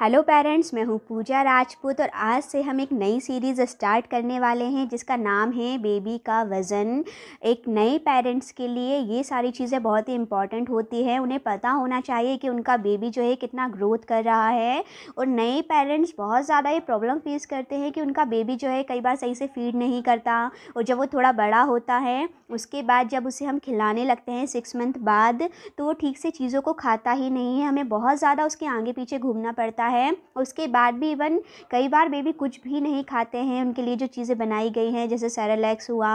hello parents मैं हूँ पूजा राजपूत और आज से हम एक नई सीरीज़ स्टार्ट करने वाले हैं जिसका नाम है बेबी का वज़न एक नए पेरेंट्स के लिए ये सारी चीज़ें बहुत ही इम्पॉर्टेंट होती हैं उन्हें पता होना चाहिए कि उनका बेबी जो है कितना ग्रोथ कर रहा है और नए पेरेंट्स बहुत ज़्यादा ये प्रॉब्लम फेस करते हैं कि उनका बेबी जो है कई बार सही से फीड नहीं करता और जब वो थोड़ा बड़ा होता है उसके बाद जब उसे हम खिलाने लगते हैं सिक्स मंथ बाद तो वो ठीक से चीज़ों को खाता ही नहीं है हमें बहुत ज़्यादा उसके आगे पीछे घूमना पड़ता है है उसके बाद भी इवन कई बार बेबी कुछ भी नहीं खाते हैं उनके लिए जो चीज़ें बनाई गई हैं जैसे सेरेलैक्स हुआ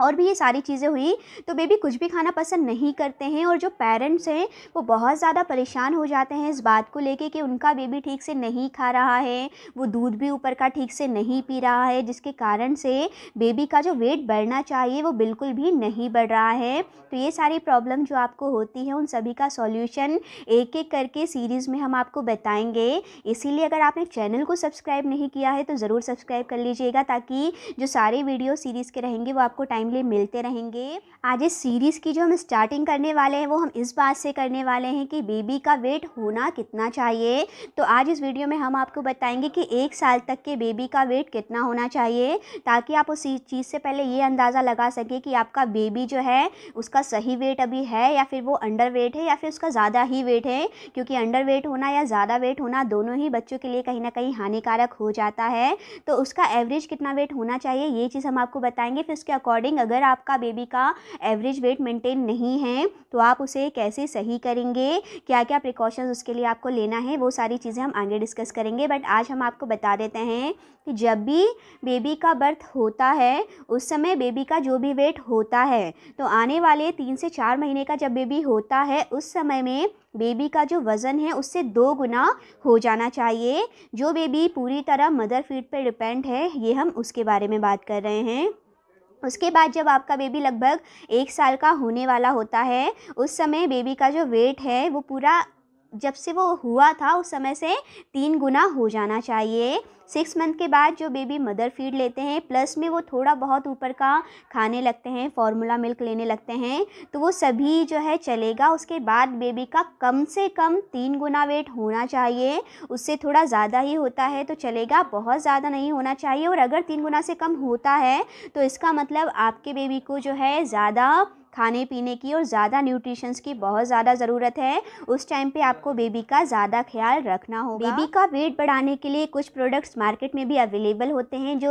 और भी ये सारी चीज़ें हुई तो बेबी कुछ भी खाना पसंद नहीं करते हैं और जो पेरेंट्स हैं वो बहुत ज़्यादा परेशान हो जाते हैं इस बात को लेके कि उनका बेबी ठीक से नहीं खा रहा है वो दूध भी ऊपर का ठीक से नहीं पी रहा है जिसके कारण से बेबी का जो वेट बढ़ना चाहिए वो बिल्कुल भी नहीं बढ़ रहा है तो ये सारी प्रॉब्लम जो आपको होती है उन सभी का सॉल्यूशन एक एक करके सीरीज़ में हम आपको बताएँगे इसीलिए अगर आपने चैनल को सब्सक्राइब नहीं किया है तो ज़रूर सब्सक्राइब कर लीजिएगा ताकि जो सारे वीडियो सीरीज़ के रहेंगे वो आपको टाइम टाइमली मिलते रहेंगे आज इस सीरीज़ की जो हम स्टार्टिंग करने वाले हैं वो हम इस बात से करने वाले हैं कि बेबी का वेट होना कितना चाहिए तो आज इस वीडियो में हम आपको बताएंगे कि एक साल तक के बेबी का वेट कितना होना चाहिए ताकि आप उस चीज़ से पहले ये अंदाज़ा लगा सकें कि आपका बेबी जो है उसका सही वेट अभी है या फिर वो अंडर वेट है या फिर उसका ज़्यादा ही वेट है क्योंकि अंडर वेट होना या ज़्यादा वेट होना दोनों ही बच्चों के लिए कहीं ना कहीं हानिकारक हो जाता है तो उसका एवरेज कितना वेट होना चाहिए ये चीज़ हम आपको बताएंगे फिर उसके अकॉर्डिंग करेंगे अगर आपका बेबी का एवरेज वेट मेंटेन नहीं है तो आप उसे कैसे सही करेंगे क्या क्या प्रिकॉशंस उसके लिए आपको लेना है वो सारी चीज़ें हम आगे डिस्कस करेंगे बट आज हम आपको बता देते हैं कि जब भी बेबी का बर्थ होता है उस समय बेबी का जो भी वेट होता है तो आने वाले तीन से चार महीने का जब बेबी होता है उस समय में बेबी का जो वज़न है उससे दो गुना हो जाना चाहिए जो बेबी पूरी तरह मदर फीड पर डिपेंड है ये हम उसके बारे में बात कर रहे हैं उसके बाद जब आपका बेबी लगभग एक साल का होने वाला होता है उस समय बेबी का जो वेट है वो पूरा जब से वो हुआ था उस समय से तीन गुना हो जाना चाहिए सिक्स मंथ के बाद जो बेबी मदर फीड लेते हैं प्लस में वो थोड़ा बहुत ऊपर का खाने लगते हैं फार्मूला मिल्क लेने लगते हैं तो वो सभी जो है चलेगा उसके बाद बेबी का कम से कम तीन गुना वेट होना चाहिए उससे थोड़ा ज़्यादा ही होता है तो चलेगा बहुत ज़्यादा नहीं होना चाहिए और अगर तीन गुना से कम होता है तो इसका मतलब आपके बेबी को जो है ज़्यादा खाने पीने की और ज़्यादा न्यूट्रिशंस की बहुत ज़्यादा ज़रूरत है उस टाइम पे आपको बेबी का ज़्यादा ख्याल रखना होगा बेबी का वेट बढ़ाने के लिए कुछ प्रोडक्ट्स मार्केट में भी अवेलेबल होते हैं जो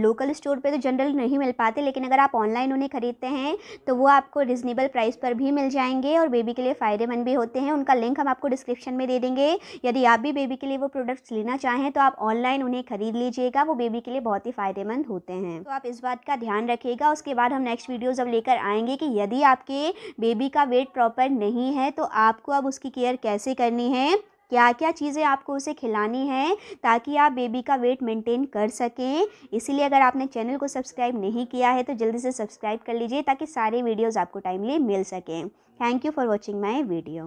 लोकल स्टोर पर तो जनरल नहीं मिल पाते लेकिन अगर आप ऑनलाइन उन्हें ख़रीदते हैं तो वो आपको रिजनेबल प्राइस पर भी मिल जाएंगे और बेबी के लिए फ़ायदेमंद भी होते हैं उनका लिंक हम आपको डिस्क्रिप्शन में दे देंगे यदि आप भी बेबी के लिए वो प्रोडक्ट्स लेना चाहें तो आप ऑनलाइन उन्हें ख़रीद लीजिएगा वो बेबी के लिए बहुत ही फ़ायदेमंद होते हैं तो आप इस बात का ध्यान रखिएगा उसके बाद हम नेक्स्ट वीडियो जब लेकर आएंगे कि यदि आपके बेबी का वेट प्रॉपर नहीं है तो आपको अब उसकी केयर कैसे करनी है क्या क्या चीज़ें आपको उसे खिलानी है ताकि आप बेबी का वेट मेंटेन कर सकें इसीलिए अगर आपने चैनल को सब्सक्राइब नहीं किया है तो जल्दी से सब्सक्राइब कर लीजिए ताकि सारे वीडियोज़ आपको टाइमली मिल सकें thank you for watching my video